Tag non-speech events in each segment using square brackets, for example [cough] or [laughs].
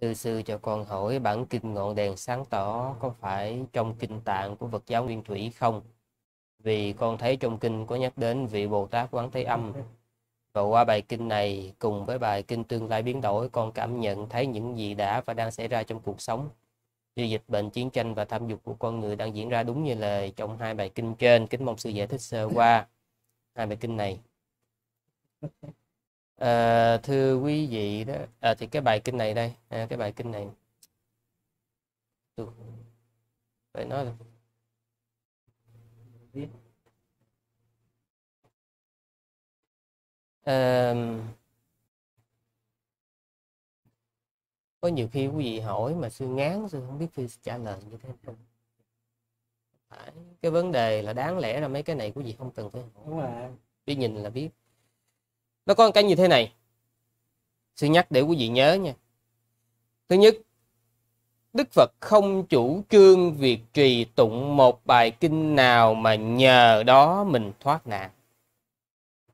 Sư sư cho con hỏi bản kinh ngọn đèn sáng tỏ có phải trong kinh tạng của Phật giáo Nguyên Thủy không? Vì con thấy trong kinh có nhắc đến vị Bồ Tát Quán Thế Âm. Và qua bài kinh này cùng với bài kinh tương lai biến đổi con cảm nhận thấy những gì đã và đang xảy ra trong cuộc sống. Như dịch bệnh, chiến tranh và tham dục của con người đang diễn ra đúng như lời trong hai bài kinh trên. Kính mong sư giải thích sơ qua hai bài kinh này à, thưa quý vị đó à, thì cái bài kinh này đây à, cái bài kinh này phải nói là à, có nhiều khi quý vị hỏi mà sư ngán sư không biết sư trả lời như thế không cái vấn đề là đáng lẽ ra mấy cái này quý vị không cần phải hỏi biết nhìn là biết nó có cái như thế này sự nhắc để quý vị nhớ nha thứ nhất đức phật không chủ trương việc trì tụng một bài kinh nào mà nhờ đó mình thoát nạn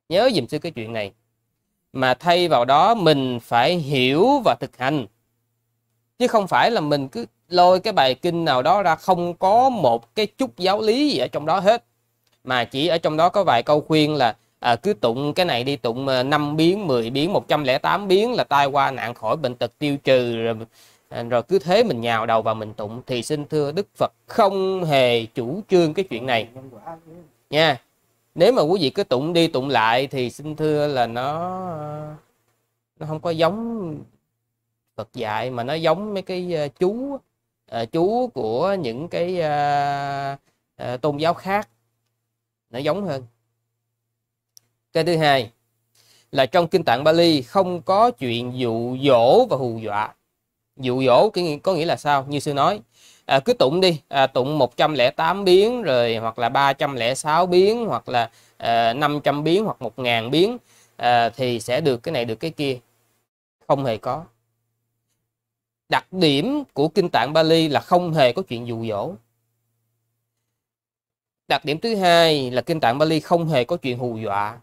nhớ dùm sư cái chuyện này mà thay vào đó mình phải hiểu và thực hành chứ không phải là mình cứ lôi cái bài kinh nào đó ra không có một cái chút giáo lý gì ở trong đó hết mà chỉ ở trong đó có vài câu khuyên là à, cứ tụng cái này đi tụng 5 ờ, biến 10 biến 108 biến là tai qua nạn khỏi bệnh tật tiêu trừ rồi, à, rồi cứ thế mình nhào đầu vào mình tụng thì xin thưa Đức Phật không hề chủ trương cái chuyện này nha nếu mà quý vị cứ tụng đi tụng lại thì xin thưa là nó nó không có giống Phật dạy mà nó giống mấy cái ờ, chú ờ, chú của những cái tôn giáo khác nó giống hơn cái thứ hai là trong kinh tạng Bali không có chuyện dụ dỗ và hù dọa. Dụ dỗ có nghĩa là sao? Như sư nói, à, cứ tụng đi, à, tụng 108 biến rồi hoặc là 306 biến hoặc là à, 500 biến hoặc 1000 biến à, thì sẽ được cái này được cái kia. Không hề có. Đặc điểm của kinh tạng Bali là không hề có chuyện dụ dỗ. Đặc điểm thứ hai là kinh tạng Bali không hề có chuyện hù dọa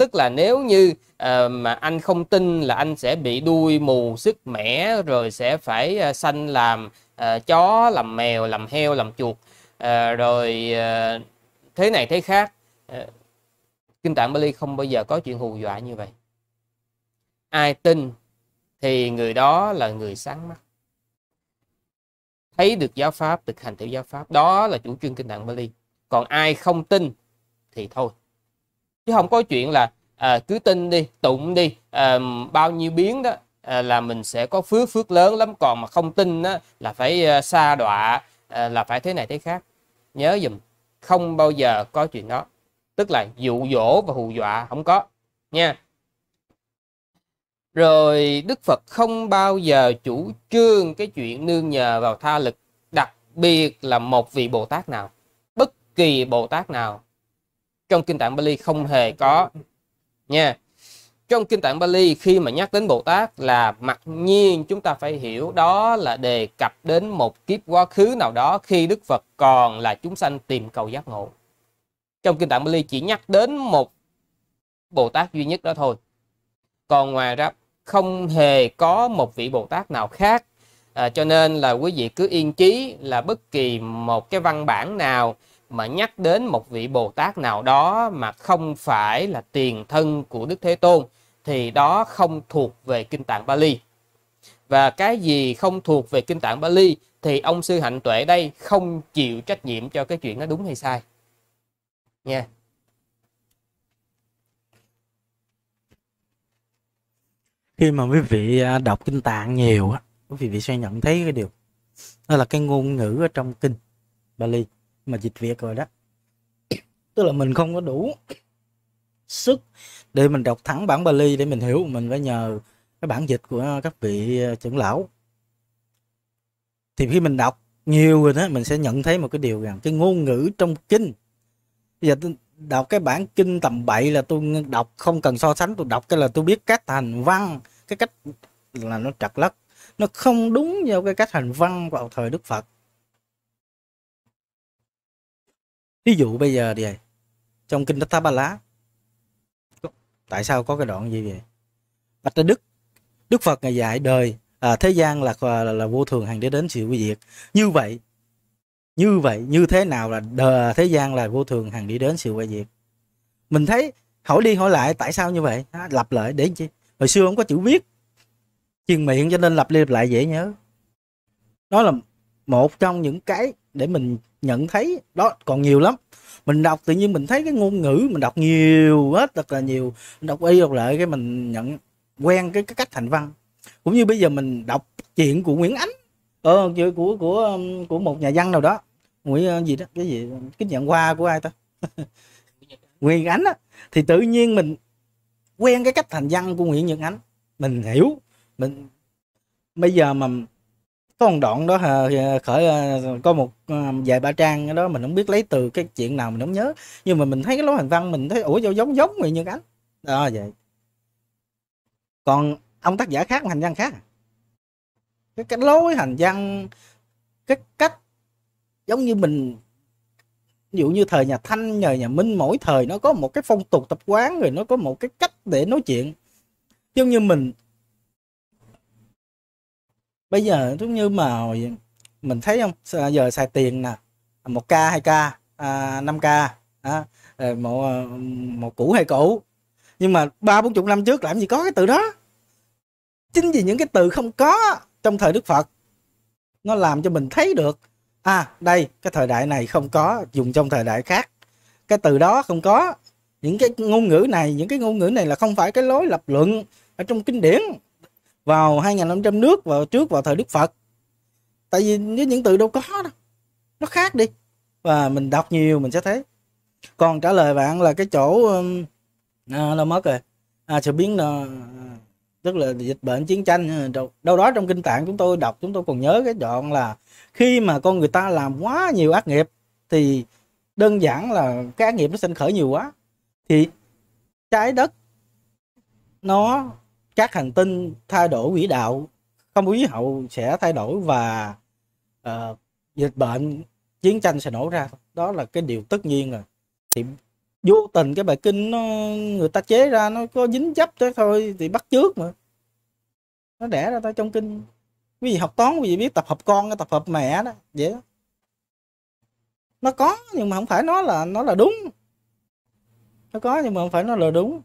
tức là nếu như uh, mà anh không tin là anh sẽ bị đuôi mù sức mẻ rồi sẽ phải uh, sanh làm uh, chó làm mèo làm heo làm chuột uh, rồi uh, thế này thế khác uh, kinh tạng Bali không bao giờ có chuyện hù dọa như vậy ai tin thì người đó là người sáng mắt thấy được giáo pháp thực hành theo giáo pháp đó là chủ trương kinh tạng Bali còn ai không tin thì thôi chứ không có chuyện là à, cứ tin đi tụng đi à, bao nhiêu biến đó à, là mình sẽ có phước phước lớn lắm còn mà không tin đó, là phải à, xa đọa à, là phải thế này thế khác nhớ dùm không bao giờ có chuyện đó tức là dụ dỗ và hù dọa không có nha rồi đức phật không bao giờ chủ trương cái chuyện nương nhờ vào tha lực đặc biệt là một vị bồ tát nào bất kỳ bồ tát nào trong kinh tạng Bali không hề có nha trong kinh tạng Bali khi mà nhắc đến Bồ Tát là mặc nhiên chúng ta phải hiểu đó là đề cập đến một kiếp quá khứ nào đó khi Đức Phật còn là chúng sanh tìm cầu giác ngộ trong kinh tạng Bali chỉ nhắc đến một Bồ Tát duy nhất đó thôi còn ngoài ra không hề có một vị Bồ Tát nào khác à, cho nên là quý vị cứ yên chí là bất kỳ một cái văn bản nào mà nhắc đến một vị Bồ Tát nào đó mà không phải là tiền thân của Đức Thế Tôn thì đó không thuộc về kinh tạng Bali. Và cái gì không thuộc về kinh tạng Bali thì ông sư hạnh tuệ đây không chịu trách nhiệm cho cái chuyện nó đúng hay sai. Nha. Yeah. Khi mà quý vị à, đọc kinh tạng nhiều á, quý vị sẽ nhận thấy cái điều đó là cái ngôn ngữ ở trong kinh Bali mà dịch Việt rồi đó tức là mình không có đủ sức để mình đọc thẳng bản Bali để mình hiểu mình phải nhờ cái bản dịch của các vị ờ, trưởng lão thì khi mình đọc nhiều rồi đó mình sẽ nhận thấy một cái điều rằng cái ngôn ngữ trong kinh bây giờ tôi đọc cái bản kinh tầm bậy là tôi đọc không cần so sánh tôi đọc cái là tôi biết cách thành văn cái cách là nó trật lất nó không đúng theo cái cách hành văn vào thời Đức Phật ví dụ bây giờ thì trong kinh Tháp Ba Lá tại sao có cái đoạn gì vậy bạch ra đức đức phật ngày dạy đời à, thế gian là, à, là là vô thường hàng để đến sự quy diệt như vậy như vậy như thế nào là đời, thế gian là vô thường hàng đi đến sự quay diệt mình thấy hỏi đi hỏi lại tại sao như vậy à, lặp lại để chi hồi xưa không có chữ viết truyền miệng cho nên lặp đi lặp lại dễ nhớ đó là một trong những cái để mình nhận thấy đó còn nhiều lắm mình đọc tự nhiên mình thấy cái ngôn ngữ mình đọc nhiều hết thật là nhiều mình đọc y đọc lại cái mình nhận quen cái, cái cách thành văn cũng như bây giờ mình đọc chuyện của Nguyễn Ánh ờ, của của của um, của một nhà văn nào đó Nguyễn ờ, gì đó cái gì cái nhận qua của ai ta [laughs] Nguyễn Ánh á thì tự nhiên mình quen cái cách thành văn của Nguyễn Nhật Ánh mình hiểu mình bây giờ mà có một đoạn đó hờ, à, khởi à, có một à, vài ba trang cái đó mình không biết lấy từ cái chuyện nào mình không nhớ nhưng mà mình thấy cái lối hành văn mình thấy ủa vô giống giống người như ánh đó vậy còn ông tác giả khác hành văn khác cái, cái lối hành văn cái cách giống như mình ví dụ như thời nhà thanh nhờ nhà minh mỗi thời nó có một cái phong tục tập quán rồi nó có một cái cách để nói chuyện giống như mình bây giờ giống như mà mình thấy không giờ xài tiền nè một k hai k à, năm k một ờ, một cũ hay cũ nhưng mà ba bốn chục năm trước làm gì có cái từ đó chính vì những cái từ không có trong thời đức phật nó làm cho mình thấy được à đây cái thời đại này không có dùng trong thời đại khác cái từ đó không có những cái ngôn ngữ này những cái ngôn ngữ này là không phải cái lối lập luận ở trong kinh điển vào 2500 nước vào trước vào thời Đức Phật tại vì những từ đâu có đâu nó khác đi và mình đọc nhiều mình sẽ thấy còn trả lời bạn là cái chỗ um, à, là mất rồi à sự biến là tức là dịch bệnh chiến tranh à, đâu, đâu đó trong kinh tạng chúng tôi đọc chúng tôi còn nhớ cái đoạn là khi mà con người ta làm quá nhiều ác nghiệp thì đơn giản là cái ác nghiệp nó sinh khởi nhiều quá thì trái đất nó các hành tinh thay đổi quỹ đạo không khí hậu sẽ thay đổi và uh, dịch bệnh chiến tranh sẽ nổ ra đó là cái điều tất nhiên rồi thì vô tình cái bài kinh nó người ta chế ra nó có dính dấp thế thôi thì bắt trước mà nó đẻ ra ta trong kinh quý vị học toán quý vị biết tập hợp con tập hợp mẹ đó vậy nó có nhưng mà không phải nó là nó là đúng nó có nhưng mà không phải nó là đúng